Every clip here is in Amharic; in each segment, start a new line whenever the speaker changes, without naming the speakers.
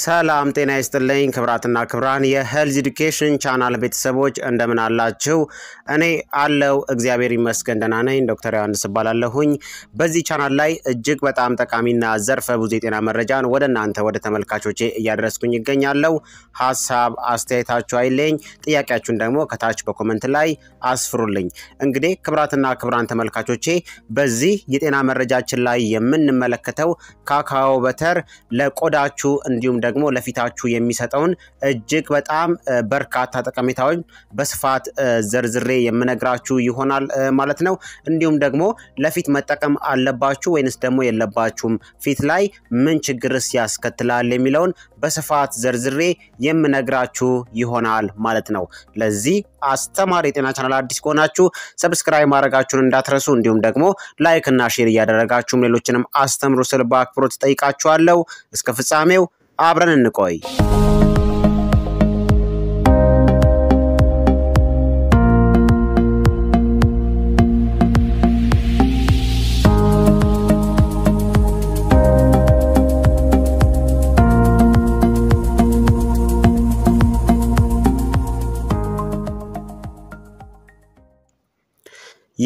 ሰላም ጤና ይስጥልኝ ክብራትና ክብራን የሄልዝ ኤዱኬሽን ቻናል ቤተሰቦች እንደምን አላችሁ? እኔ አለው እግዚአብሔር ይመስገን ደህና ነኝ። ዶክተር ዮሐንስ እባላለሁኝ። በዚህ ቻናል ላይ እጅግ በጣም ጠቃሚና ዘርፈ ብዙ የጤና መረጃን ወደ እናንተ ወደ ተመልካቾቼ እያደረስኩኝ ይገኛለሁ። ሀሳብ አስተያየታችሁ አይለኝ፣ ጥያቄያችሁን ደግሞ ከታች በኮመንት ላይ አስፍሩልኝ። እንግዲህ ክብራትና ክብራን ተመልካቾቼ በዚህ የጤና መረጃችን ላይ የምንመለከተው ካካዎ በተር ለቆዳችሁ እንዲሁም ደግሞ ለፊታችሁ የሚሰጠውን እጅግ በጣም በርካታ ጠቀሜታዎች በስፋት ዘርዝሬ የምነግራችሁ ይሆናል ማለት ነው። እንዲሁም ደግሞ ለፊት መጠቀም አለባችሁ ወይንስ ደግሞ የለባችሁም፣ ፊት ላይ ምን ችግርስ ያስከትላል የሚለውን በስፋት ዘርዝሬ የምነግራችሁ ይሆናል ማለት ነው። ለዚህ አስተማሪ የጤና ቻናል አዲስ ከሆናችሁ ሰብስክራይብ ማድረጋችሁን እንዳትረሱ፣ እንዲሁም ደግሞ ላይክ እና ሼር እያደረጋችሁም ሌሎችንም አስተምሩ ስል በአክብሮት ጠይቃችኋለሁ። እስከ ፍጻሜው አብረን እንቆይ።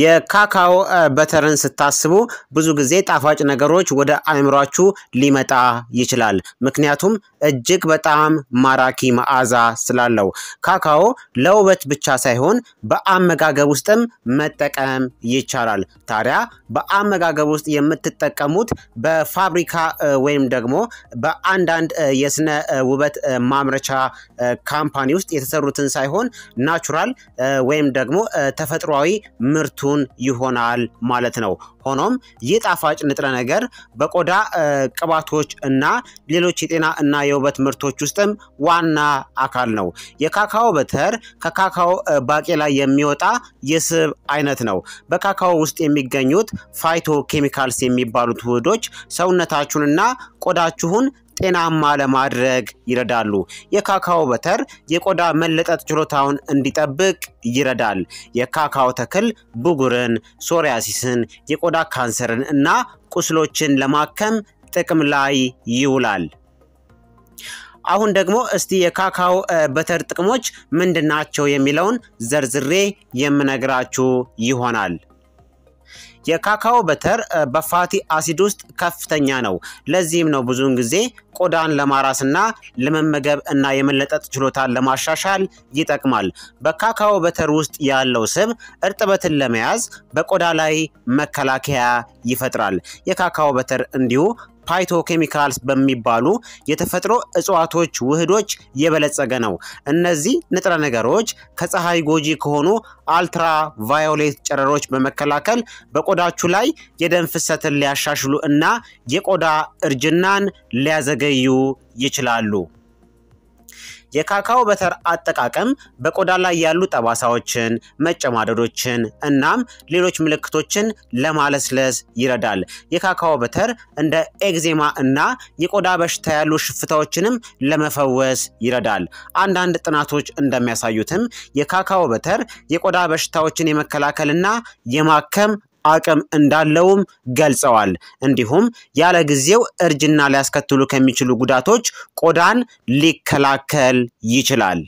የካካኦ በተርን ስታስቡ ብዙ ጊዜ ጣፋጭ ነገሮች ወደ አእምሯችሁ ሊመጣ ይችላል። ምክንያቱም እጅግ በጣም ማራኪ መዓዛ ስላለው ካካኦ ለውበት ብቻ ሳይሆን በአመጋገብ ውስጥም መጠቀም ይቻላል። ታዲያ በአመጋገብ ውስጥ የምትጠቀሙት በፋብሪካ ወይም ደግሞ በአንዳንድ የስነ ውበት ማምረቻ ካምፓኒ ውስጥ የተሰሩትን ሳይሆን ናቹራል ወይም ደግሞ ተፈጥሯዊ ምርቱ ፍቱን ይሆናል ማለት ነው። ሆኖም ይህ ጣፋጭ ንጥረ ነገር በቆዳ ቅባቶች እና ሌሎች የጤና እና የውበት ምርቶች ውስጥም ዋና አካል ነው። የካካዎ በተር ከካካኦ ባቄላ የሚወጣ የስብ አይነት ነው። በካካዎ ውስጥ የሚገኙት ፋይቶ ኬሚካልስ የሚባሉት ውህዶች ሰውነታችሁንና ቆዳችሁን ጤናማ ለማድረግ ይረዳሉ። የካካዎ በተር የቆዳ መለጠጥ ችሎታውን እንዲጠብቅ ይረዳል። የካካዎ ተክል ብጉርን፣ ሶሪያሲስን፣ የቆዳ ካንሰርን እና ቁስሎችን ለማከም ጥቅም ላይ ይውላል። አሁን ደግሞ እስቲ የካካዎ በተር ጥቅሞች ምንድናቸው የሚለውን ዘርዝሬ የምነግራችሁ ይሆናል። የካካኦ በተር በፋቲ አሲድ ውስጥ ከፍተኛ ነው። ለዚህም ነው ብዙውን ጊዜ ቆዳን ለማራስና ለመመገብ እና የመለጠጥ ችሎታን ለማሻሻል ይጠቅማል። በካካኦ በተር ውስጥ ያለው ስብ እርጥበትን ለመያዝ በቆዳ ላይ መከላከያ ይፈጥራል። የካካኦ በተር እንዲሁ ፓይቶ ኬሚካልስ በሚባሉ የተፈጥሮ እጽዋቶች ውህዶች የበለጸገ ነው። እነዚህ ንጥረ ነገሮች ከፀሐይ ጎጂ ከሆኑ አልትራ ቫዮሌት ጨረሮች በመከላከል በቆዳችሁ ላይ የደም ፍሰትን ሊያሻሽሉ እና የቆዳ እርጅናን ሊያዘገዩ ይችላሉ። የካካኦ በተር አጠቃቀም በቆዳ ላይ ያሉ ጠባሳዎችን፣ መጨማደዶችን እናም ሌሎች ምልክቶችን ለማለስለስ ይረዳል። የካካኦ በተር እንደ ኤግዜማ እና የቆዳ በሽታ ያሉ ሽፍታዎችንም ለመፈወስ ይረዳል። አንዳንድ ጥናቶች እንደሚያሳዩትም የካካኦ በተር የቆዳ በሽታዎችን የመከላከልና የማከም አቅም እንዳለውም ገልጸዋል። እንዲሁም ያለ ጊዜው እርጅና ሊያስከትሉ ከሚችሉ ጉዳቶች ቆዳን ሊከላከል ይችላል።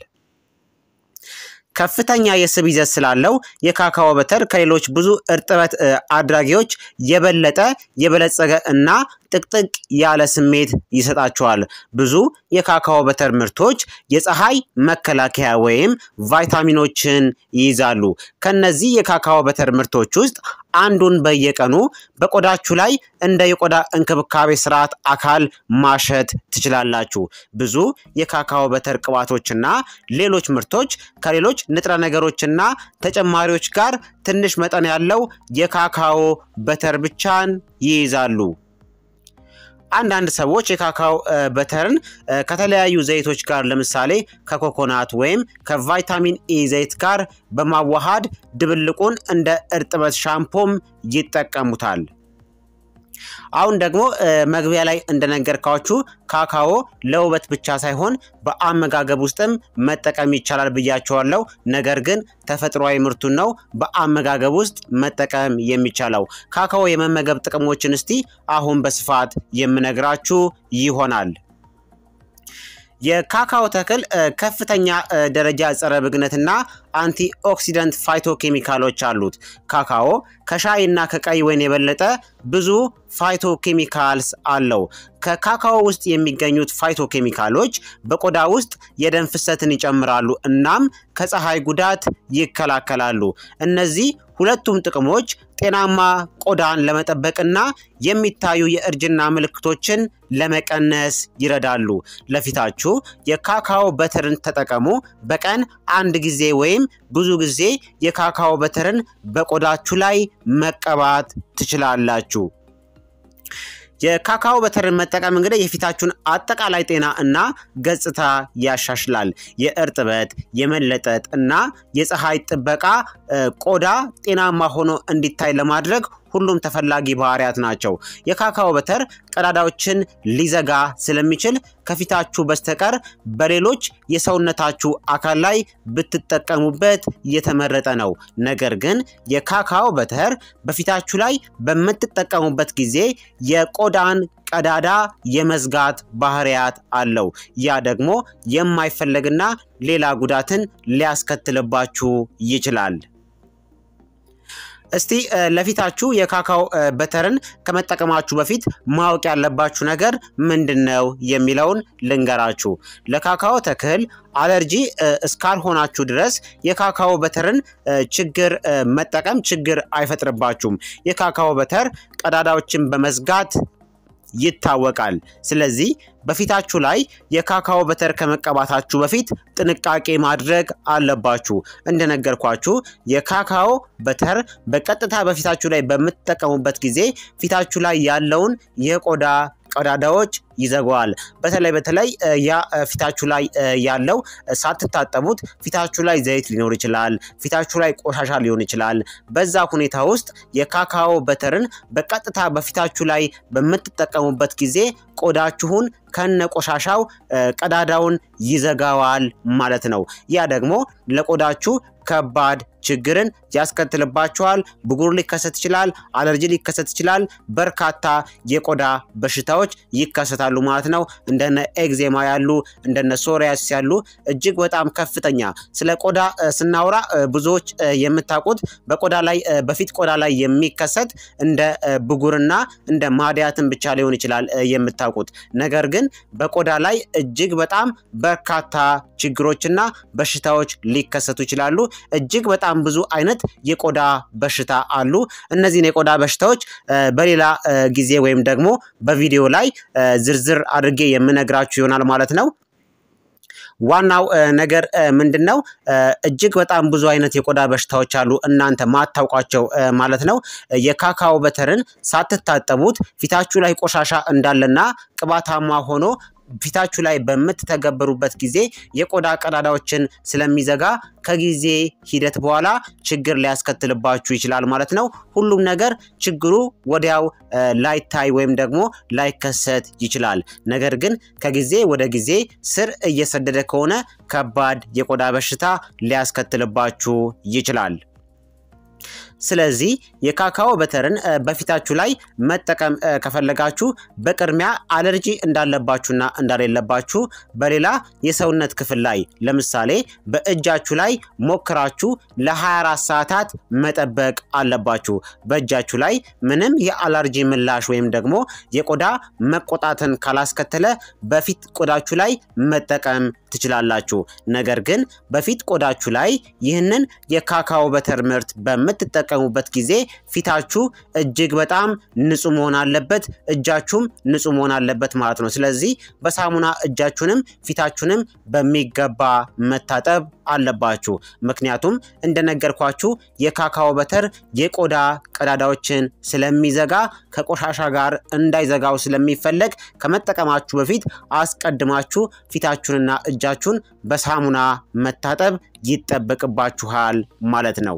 ከፍተኛ የስብ ይዘት ስላለው የካካዎ በተር ከሌሎች ብዙ እርጥበት አድራጊዎች የበለጠ የበለጸገ እና ጥቅጥቅ ያለ ስሜት ይሰጣቸዋል። ብዙ የካካዎ በተር ምርቶች የፀሐይ መከላከያ ወይም ቫይታሚኖችን ይይዛሉ። ከነዚህ የካካዎ በተር ምርቶች ውስጥ አንዱን በየቀኑ በቆዳችሁ ላይ እንደ የቆዳ እንክብካቤ ስርዓት አካል ማሸት ትችላላችሁ። ብዙ የካካዎ በተር ቅባቶችና ሌሎች ምርቶች ከሌሎች ንጥረ ነገሮችና ተጨማሪዎች ጋር ትንሽ መጠን ያለው የካካዎ በተር ብቻን ይይዛሉ። አንዳንድ ሰዎች የካካው በተርን ከተለያዩ ዘይቶች ጋር ለምሳሌ ከኮኮናት ወይም ከቫይታሚን ኢ ዘይት ጋር በማዋሃድ ድብልቁን እንደ እርጥበት ሻምፖም ይጠቀሙታል። አሁን ደግሞ መግቢያ ላይ እንደነገርካችሁ ካካዎ ለውበት ብቻ ሳይሆን በአመጋገብ ውስጥም መጠቀም ይቻላል ብያቸዋለሁ። ነገር ግን ተፈጥሯዊ ምርቱን ነው በአመጋገብ ውስጥ መጠቀም የሚቻለው። ካካዎ የመመገብ ጥቅሞችን እስቲ አሁን በስፋት የምነግራችሁ ይሆናል። የካካው ተክል ከፍተኛ ደረጃ ጸረ ብግነትና አንቲ ኦክሲደንት ፋይቶ ኬሚካሎች አሉት። ካካዎ ከሻይ እና ከቀይ ወይን የበለጠ ብዙ ፋይቶ ኬሚካልስ አለው። ከካካዎ ውስጥ የሚገኙት ፋይቶ ኬሚካሎች በቆዳ ውስጥ የደም ፍሰትን ይጨምራሉ እናም ከፀሐይ ጉዳት ይከላከላሉ። እነዚህ ሁለቱም ጥቅሞች ጤናማ ቆዳን ለመጠበቅና የሚታዩ የእርጅና ምልክቶችን ለመቀነስ ይረዳሉ። ለፊታችሁ የካካዎ በትርን ተጠቀሙ። በቀን አንድ ጊዜ ወይም ብዙ ጊዜ የካካዎ በትርን በቆዳችሁ ላይ መቀባት ትችላላችሁ። የካካኦ በተርን መጠቀም እንግዲህ የፊታችሁን አጠቃላይ ጤና እና ገጽታ ያሻሽላል። የእርጥበት፣ የመለጠጥ እና የፀሐይ ጥበቃ ቆዳ ጤናማ ሆኖ እንዲታይ ለማድረግ ሁሉም ተፈላጊ ባህሪያት ናቸው። የካካዎ በተር ቀዳዳዎችን ሊዘጋ ስለሚችል ከፊታችሁ በስተቀር በሌሎች የሰውነታችሁ አካል ላይ ብትጠቀሙበት የተመረጠ ነው። ነገር ግን የካካዎ በተር በፊታችሁ ላይ በምትጠቀሙበት ጊዜ የቆዳን ቀዳዳ የመዝጋት ባህሪያት አለው። ያ ደግሞ የማይፈለግና ሌላ ጉዳትን ሊያስከትልባችሁ ይችላል። እስቲ ለፊታችሁ የካካው በተርን ከመጠቀማችሁ በፊት ማወቅ ያለባችሁ ነገር ምንድን ነው የሚለውን ልንገራችሁ። ለካካው ተክል አለርጂ እስካልሆናችሁ ድረስ የካካው በተርን ችግር መጠቀም ችግር አይፈጥርባችሁም። የካካው በተር ቀዳዳዎችን በመዝጋት ይታወቃል። ስለዚህ በፊታችሁ ላይ የካካዎ በተር ከመቀባታችሁ በፊት ጥንቃቄ ማድረግ አለባችሁ። እንደነገርኳችሁ የካካዎ በተር በቀጥታ በፊታችሁ ላይ በምትጠቀሙበት ጊዜ ፊታችሁ ላይ ያለውን የቆዳ ቀዳዳዎች ይዘገዋል። በተለይ በተለይ ያ ፊታችሁ ላይ ያለው ሳትታጠቡት ፊታችሁ ላይ ዘይት ሊኖር ይችላል። ፊታችሁ ላይ ቆሻሻ ሊሆን ይችላል። በዛ ሁኔታ ውስጥ የካካዎ በተርን በቀጥታ በፊታችሁ ላይ በምትጠቀሙበት ጊዜ ቆዳችሁን ከነ ቆሻሻው ቀዳዳውን ይዘጋዋል ማለት ነው። ያ ደግሞ ለቆዳችሁ ከባድ ችግርን ያስከትልባቸዋል። ብጉር ሊከሰት ይችላል። አለርጂ ሊከሰት ይችላል። በርካታ የቆዳ በሽታዎች ይከሰታሉ ማለት ነው። እንደነ ኤግዜማ ያሉ እንደነ ሶሪያስ ያሉ እጅግ በጣም ከፍተኛ ስለ ቆዳ ስናወራ ብዙዎች የምታውቁት በቆዳ ላይ በፊት ቆዳ ላይ የሚከሰት እንደ ብጉርና እንደ ማዲያትን ብቻ ሊሆን ይችላል የምታውቁት። ነገር ግን በቆዳ ላይ እጅግ በጣም በርካታ ችግሮችና በሽታዎች ሊከሰቱ ይችላሉ። እጅግ በጣም በጣም ብዙ አይነት የቆዳ በሽታ አሉ። እነዚህን የቆዳ በሽታዎች በሌላ ጊዜ ወይም ደግሞ በቪዲዮ ላይ ዝርዝር አድርጌ የምነግራችሁ ይሆናል ማለት ነው። ዋናው ነገር ምንድን ነው? እጅግ በጣም ብዙ አይነት የቆዳ በሽታዎች አሉ፣ እናንተ ማታውቋቸው ማለት ነው። የካካዎ በተርን ሳትታጠቡት ፊታችሁ ላይ ቆሻሻ እንዳለና ቅባታማ ሆኖ ፊታችሁ ላይ በምትተገበሩበት ጊዜ የቆዳ ቀዳዳዎችን ስለሚዘጋ ከጊዜ ሂደት በኋላ ችግር ሊያስከትልባችሁ ይችላል ማለት ነው። ሁሉም ነገር ችግሩ ወዲያው ላይታይ ወይም ደግሞ ላይከሰት ይችላል። ነገር ግን ከጊዜ ወደ ጊዜ ስር እየሰደደ ከሆነ ከባድ የቆዳ በሽታ ሊያስከትልባችሁ ይችላል። ስለዚህ የካካኦ በተርን በፊታችሁ ላይ መጠቀም ከፈለጋችሁ በቅድሚያ አለርጂ እንዳለባችሁና እንዳሌለባችሁ በሌላ የሰውነት ክፍል ላይ ለምሳሌ በእጃችሁ ላይ ሞክራችሁ ለ24 ሰዓታት መጠበቅ አለባችሁ። በእጃችሁ ላይ ምንም የአለርጂ ምላሽ ወይም ደግሞ የቆዳ መቆጣትን ካላስከተለ በፊት ቆዳችሁ ላይ መጠቀም ትችላላችሁ። ነገር ግን በፊት ቆዳችሁ ላይ ይህንን የካካኦ በተር ምርት በምትጠቀ በምትጠቀሙበት ጊዜ ፊታችሁ እጅግ በጣም ንጹህ መሆን አለበት፣ እጃችሁም ንጹህ መሆን አለበት ማለት ነው። ስለዚህ በሳሙና እጃችሁንም ፊታችሁንም በሚገባ መታጠብ አለባችሁ። ምክንያቱም እንደነገርኳችሁ የካካዎ በተር የቆዳ ቀዳዳዎችን ስለሚዘጋ ከቆሻሻ ጋር እንዳይዘጋው ስለሚፈለግ ከመጠቀማችሁ በፊት አስቀድማችሁ ፊታችሁንና እጃችሁን በሳሙና መታጠብ ይጠበቅባችኋል ማለት ነው።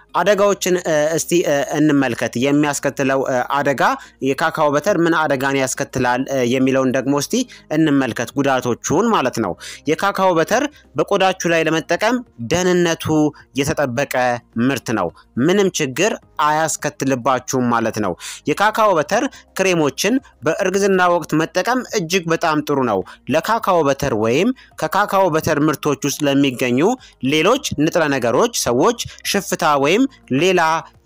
አደጋዎችን እስቲ እንመልከት። የሚያስከትለው አደጋ የካካዎ በተር ምን አደጋን ያስከትላል የሚለውን ደግሞ እስቲ እንመልከት፣ ጉዳቶቹን ማለት ነው። የካካዎ በተር በቆዳችሁ ላይ ለመጠቀም ደህንነቱ የተጠበቀ ምርት ነው። ምንም ችግር አያስከትልባችሁም ማለት ነው። የካካዎ በተር ክሬሞችን በእርግዝና ወቅት መጠቀም እጅግ በጣም ጥሩ ነው። ለካካዎ በተር ወይም ከካካዎ በተር ምርቶች ውስጥ ለሚገኙ ሌሎች ንጥረ ነገሮች ሰዎች ሽፍታ ወይም ሌላ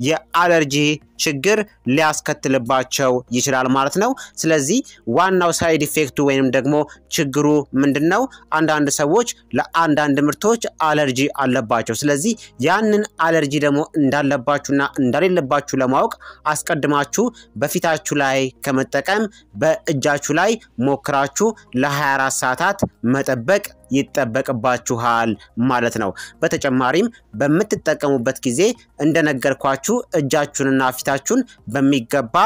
የአለርጂ ችግር ሊያስከትልባቸው ይችላል ማለት ነው። ስለዚህ ዋናው ሳይድ ኢፌክቱ ወይንም ደግሞ ችግሩ ምንድን ነው? አንዳንድ ሰዎች ለአንዳንድ ምርቶች አለርጂ አለባቸው። ስለዚህ ያንን አለርጂ ደግሞ እንዳለባችሁና እንዳሌለባችሁ ለማወቅ አስቀድማችሁ በፊታችሁ ላይ ከመጠቀም በእጃችሁ ላይ ሞክራችሁ ለ24 ሰዓታት መጠበቅ ይጠበቅባችኋል ማለት ነው። በተጨማሪም በምትጠቀሙበት ጊዜ እንደነገርኳችሁ እጃችሁንና ፊ ፊታችሁን በሚገባ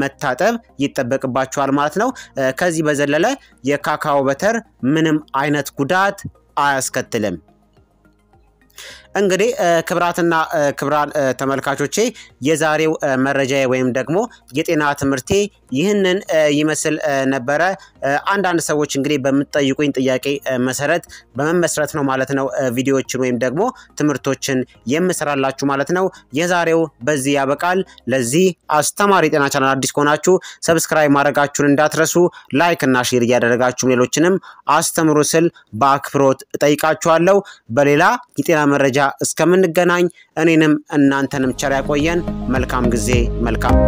መታጠብ ይጠበቅባችኋል ማለት ነው። ከዚህ በዘለለ የካካዎ በተር ምንም አይነት ጉዳት አያስከትልም። እንግዲህ ክብራትና ክብራን ተመልካቾቼ የዛሬው መረጃ ወይም ደግሞ የጤና ትምህርቴ ይህንን ይመስል ነበረ። አንዳንድ ሰዎች እንግዲህ በምትጠይቁኝ ጥያቄ መሰረት በመመስረት ነው ማለት ነው ቪዲዮዎችን ወይም ደግሞ ትምህርቶችን የምሰራላችሁ ማለት ነው። የዛሬው በዚህ ያበቃል። ለዚህ አስተማሪ ጤና ቻናል አዲስ ከሆናችሁ ሰብስክራይብ ማድረጋችሁን እንዳትረሱ፣ ላይክ እና ሼር እያደረጋችሁም ሌሎችንም አስተምሩ ስል በአክብሮት እጠይቃችኋለሁ። በሌላ የጤና መረጃ እስከምንገናኝ እኔንም እናንተንም ቸር ያቆየን። መልካም ጊዜ፣ መልካም